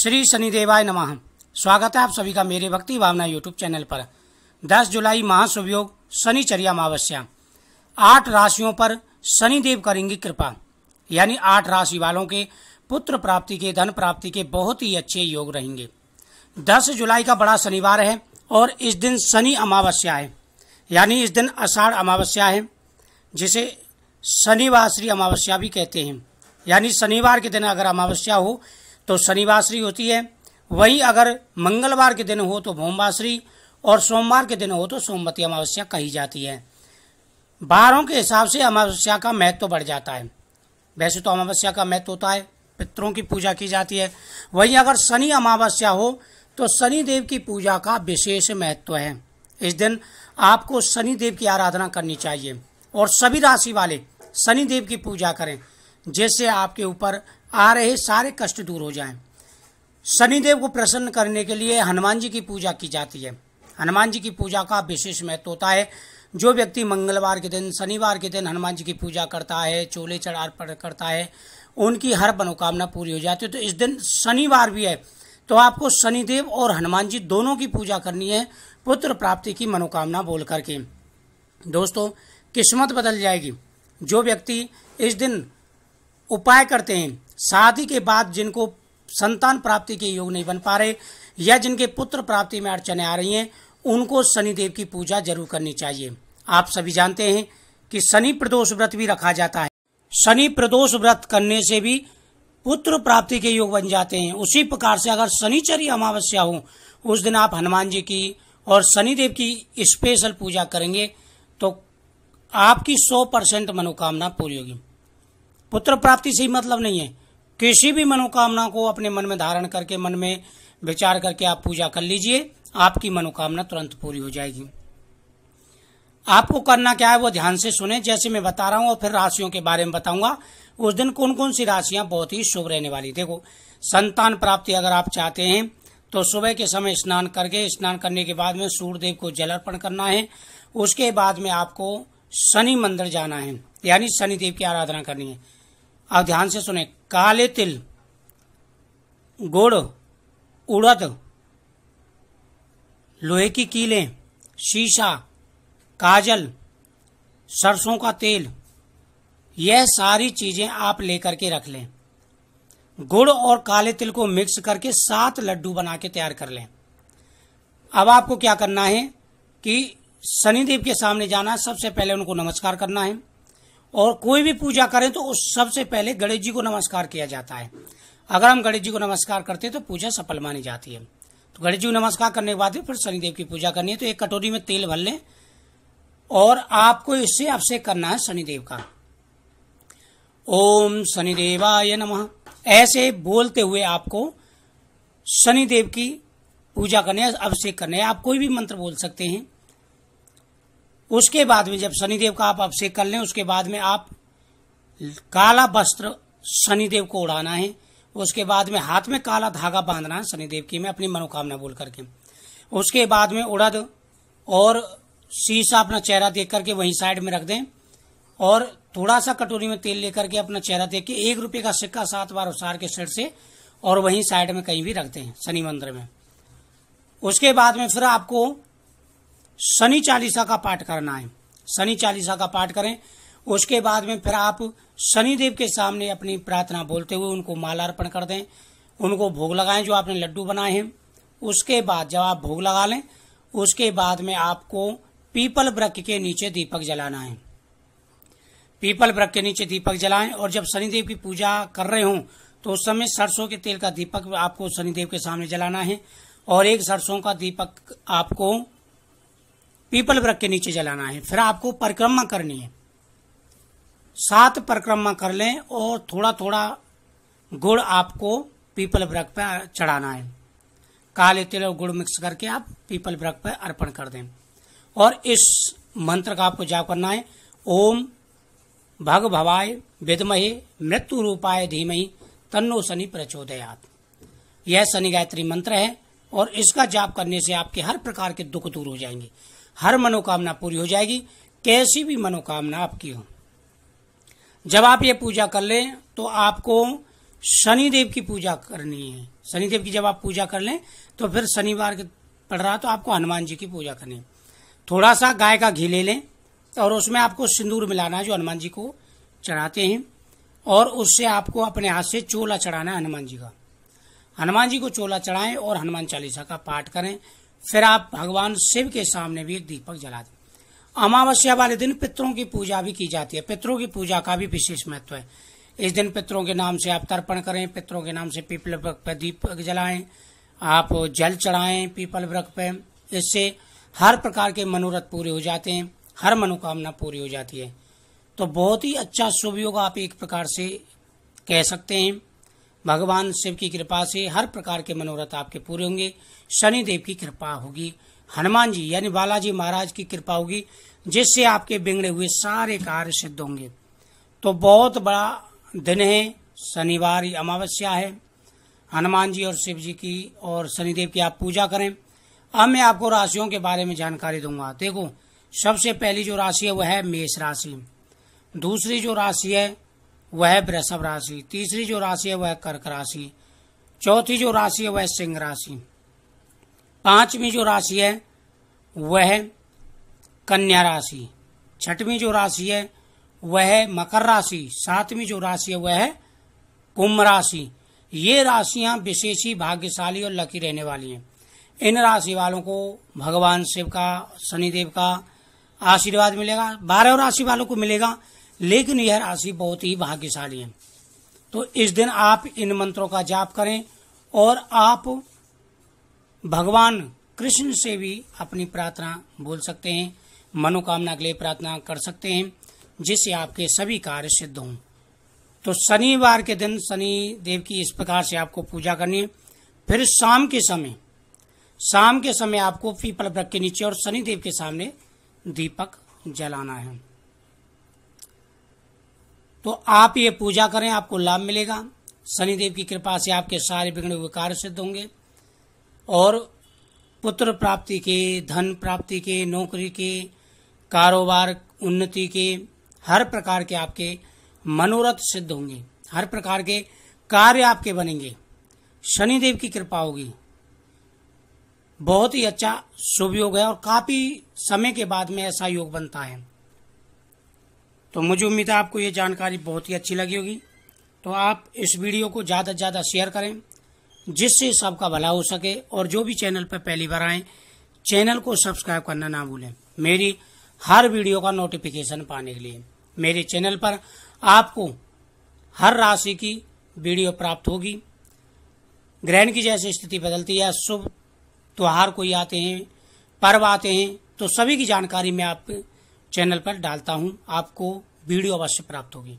श्री शनिदेवाय नमः स्वागत है आप सभी का मेरे भक्ति भावना यूट्यूब चैनल पर 10 जुलाई महासुभयोग शनिचर्या अमावस्या आठ राशियों पर शनिदेव करेंगे कृपा यानी आठ राशि वालों के पुत्र प्राप्ति के धन प्राप्ति के बहुत ही अच्छे योग रहेंगे 10 जुलाई का बड़ा शनिवार है और इस दिन शनि अमावस्या है यानी इस दिन अषाढ़ अमावस्या है जिसे शनिवार श्री अमावस्या भी कहते हैं यानी शनिवार के दिन अगर अमावस्या हो तो शनिवासरी होती है वही अगर मंगलवार के दिन हो तो भोमवासरी और सोमवार के दिन हो तो सोमवती अमावस्या कही जाती है बारों के हिसाब से अमावस्या का महत्व तो बढ़ जाता है वैसे तो अमावस्या का महत्व होता है पितरों की पूजा की जाती है वहीं अगर शनि अमावस्या हो तो शनि देव की पूजा का विशेष महत्व है इस दिन आपको शनि देव की आराधना करनी चाहिए और सभी राशि वाले शनि देव की पूजा करें जिससे आपके ऊपर आ रहे सारे कष्ट दूर हो जाएं। शनिदेव को प्रसन्न करने के लिए हनुमान जी की पूजा की जाती है हनुमान जी की पूजा का विशेष महत्व होता है जो व्यक्ति मंगलवार के दिन शनिवार के दिन हनुमान जी की पूजा करता है चोले चढ़ार करता है उनकी हर मनोकामना पूरी हो जाती है तो इस दिन शनिवार भी है तो आपको शनिदेव और हनुमान जी दोनों की पूजा करनी है पुत्र प्राप्ति की मनोकामना बोल करके दोस्तों किस्मत बदल जाएगी जो व्यक्ति इस दिन उपाय करते हैं शादी के बाद जिनको संतान प्राप्ति के योग नहीं बन पा रहे या जिनके पुत्र प्राप्ति में अड़चने आ रही हैं उनको शनिदेव की पूजा जरूर करनी चाहिए आप सभी जानते हैं कि शनि प्रदोष व्रत भी रखा जाता है शनि प्रदोष व्रत करने से भी पुत्र प्राप्ति के योग बन जाते हैं उसी प्रकार से अगर शनिचरी अमावस्या हो उस दिन आप हनुमान जी की और शनिदेव की स्पेशल पूजा करेंगे तो आपकी 100 परसेंट मनोकामना पूरी होगी पुत्र प्राप्ति से ही मतलब नहीं है किसी भी मनोकामना को अपने मन में धारण करके मन में विचार करके आप पूजा कर लीजिए आपकी मनोकामना तुरंत पूरी हो जाएगी आपको करना क्या है वो ध्यान से सुने जैसे मैं बता रहा हूँ और फिर राशियों के बारे में बताऊंगा उस दिन कौन कौन सी राशियां बहुत ही शुभ रहने वाली देखो संतान प्राप्ति अगर आप चाहते हैं तो सुबह के समय स्नान करके स्नान करने के बाद में सूर्यदेव को जल अर्पण करना है उसके बाद में आपको शनि मंदिर जाना है यानी शनि देव की आराधना करनी है अब ध्यान से सुने काले तिल गुड़ उड़द लोहे की कीले शीशा काजल सरसों का तेल यह सारी चीजें आप लेकर के रख लें गुड़ और काले तिल को मिक्स करके सात लड्डू बना के तैयार कर लें अब आपको क्या करना है कि शनिदेव के सामने जाना है सबसे पहले उनको नमस्कार करना है और कोई भी पूजा करें तो उस सबसे पहले गणेश जी को नमस्कार किया जाता है अगर हम गणेश जी को नमस्कार करते हैं तो पूजा सफल मानी जाती है तो गणेश जी को नमस्कार करने के बाद फिर शनिदेव की पूजा करनी है तो एक कटोरी में तेल भर लें और आपको इससे अभिषेक करना है शनिदेव का ओम शनिदेवाय नम ऐसे बोलते हुए आपको शनिदेव की पूजा करने अभिषेक करने आप कोई भी मंत्र बोल सकते हैं उसके बाद में जब शनिदेव का आप अभिषेक कर लें उसके बाद में आप काला वस्त्र शनिदेव को उड़ाना है उसके बाद में हाथ में काला धागा बांधना है शनिदेव की मैं अपनी मनोकामना बोल करके उसके बाद में उड़द और शीशा अपना चेहरा देख करके वहीं साइड में रख दें और थोड़ा सा कटोरी में तेल लेकर के अपना चेहरा देख के एक रुपये का सिक्का सात बार उसार के सिर से और वहीं साइड में कहीं भी रख दें शनि मंदिर में उसके बाद में फिर आपको शनि चालीसा का पाठ करना है शनि चालीसा का पाठ करें उसके बाद में फिर आप शनिदेव के सामने अपनी प्रार्थना बोलते हुए उनको माला अर्पण कर दें उनको भोग लगाएं जो आपने लड्डू बनाए हैं उसके बाद जब आप भोग लगा लें उसके बाद में आपको पीपल वृक्ष के नीचे दीपक जलाना है पीपल वृक्ष के नीचे दीपक जलाएं और जब शनिदेव की पूजा कर रहे हों तो उस समय सरसों के तेल का दीपक आपको शनिदेव के सामने जलाना है और एक सरसों का दीपक आपको पीपल वृक्ष के नीचे जलाना है फिर आपको परिक्रमा करनी है सात परिक्रमा कर लें और थोड़ा थोड़ा गुड़ आपको पीपल वृक्ष पर चढ़ाना है काले तिल और गुड़ मिक्स करके आप पीपल वृक्ष पर अर्पण कर दें और इस मंत्र का आपको जाप करना है ओम भग भवाय विदमहे मृत्यु रूपाय धीमहि तन्नो शनि प्रचोदयात यह शनि गायत्री मंत्र है और इसका जाप करने से आपके हर प्रकार के दुख दूर हो जाएंगे हर मनोकामना पूरी हो जाएगी कैसी भी मनोकामना आपकी हो जब आप ये पूजा कर लें तो आपको शनिदेव की पूजा करनी है शनिदेव की जब आप पूजा कर लें तो फिर शनिवार पड़ रहा तो आपको हनुमान जी की पूजा करनी है थोड़ा सा गाय का घी ले लें और उसमें आपको सिंदूर मिलाना है जो हनुमान जी को चढ़ाते हैं और उससे आपको अपने हाथ से चोला चढ़ाना है हनुमान जी का हनुमान जी को चोला चढ़ाएं और हनुमान चालीसा का पाठ करें फिर आप भगवान शिव के सामने भी एक दीपक जला दें अमावस्या वाले दिन पितरों की पूजा भी की जाती है पितरों की पूजा का भी विशेष महत्व है इस दिन पितरों के नाम से आप तर्पण करें पितरों के नाम से पीपल वृक्ष पर दीपक जलाएं आप जल चढ़ाएं पीपल वृक्ष पर इससे हर प्रकार के मनोरथ पूरे हो जाते हैं हर मनोकामना पूरी हो जाती है तो बहुत ही अच्छा शुभ योग आप एक प्रकार से कह सकते हैं भगवान शिव की कृपा से हर प्रकार के मनोरथ आपके पूरे होंगे शनि देव की कृपा होगी हनुमान जी यानी बालाजी महाराज की कृपा होगी जिससे आपके बिगड़े हुए सारे कार्य सिद्ध होंगे तो बहुत बड़ा दिन है शनिवार अमावस्या है हनुमान जी और शिव जी की और शनिदेव की आप पूजा करें अब मैं आपको राशियों के बारे में जानकारी दूंगा देखो सबसे पहली जो राशि है वह है मेष राशि दूसरी जो राशि है वह वृषभ राशि तीसरी जो राशि है वह कर्क राशि चौथी जो राशि है वह सिंह राशि पांचवी जो राशि है वह कन्या राशि छठवीं जो राशि है वह मकर राशि सातवीं जो राशि है वह कुंभ राशि ये राशियां विशेष ही भाग्यशाली और लकी रहने वाली हैं इन राशि वालों को भगवान शिव का शनिदेव का आशीर्वाद मिलेगा बारह राशि वालों को मिलेगा लेकिन यह राशि बहुत ही भाग्यशाली है तो इस दिन आप इन मंत्रों का जाप करें और आप भगवान कृष्ण से भी अपनी प्रार्थना बोल सकते हैं मनोकामना के लिए प्रार्थना कर सकते हैं जिससे आपके सभी कार्य सिद्ध हों तो शनिवार के दिन शनि देव की इस प्रकार से आपको पूजा करनी है फिर शाम के समय शाम के समय आपको पीपल वृक्ष के नीचे और शनि देव के सामने दीपक जलाना है तो आप ये पूजा करें आपको लाभ मिलेगा शनिदेव की कृपा से आपके सारे बिगड़े हुए कार्य सिद्ध होंगे और पुत्र प्राप्ति के धन प्राप्ति के नौकरी के कारोबार उन्नति के हर प्रकार के आपके मनोरथ सिद्ध होंगे हर प्रकार के कार्य आपके बनेंगे शनिदेव की कृपा होगी बहुत ही अच्छा शुभ योग है और काफी समय के बाद में ऐसा योग बनता है तो मुझे उम्मीद है आपको ये जानकारी बहुत ही अच्छी लगी होगी तो आप इस वीडियो को ज़्यादा से ज़्यादा शेयर करें जिससे सबका भला हो सके और जो भी चैनल पर पहली बार आए चैनल को सब्सक्राइब करना ना भूलें मेरी हर वीडियो का नोटिफिकेशन पाने के लिए मेरे चैनल पर आपको हर राशि की वीडियो प्राप्त होगी ग्रहण की जैसे स्थिति बदलती है शुभ त्योहार कोई आते हैं पर्व आते हैं तो सभी की जानकारी मैं आप चैनल पर डालता हूँ आपको वीडियो अवश्य प्राप्त होगी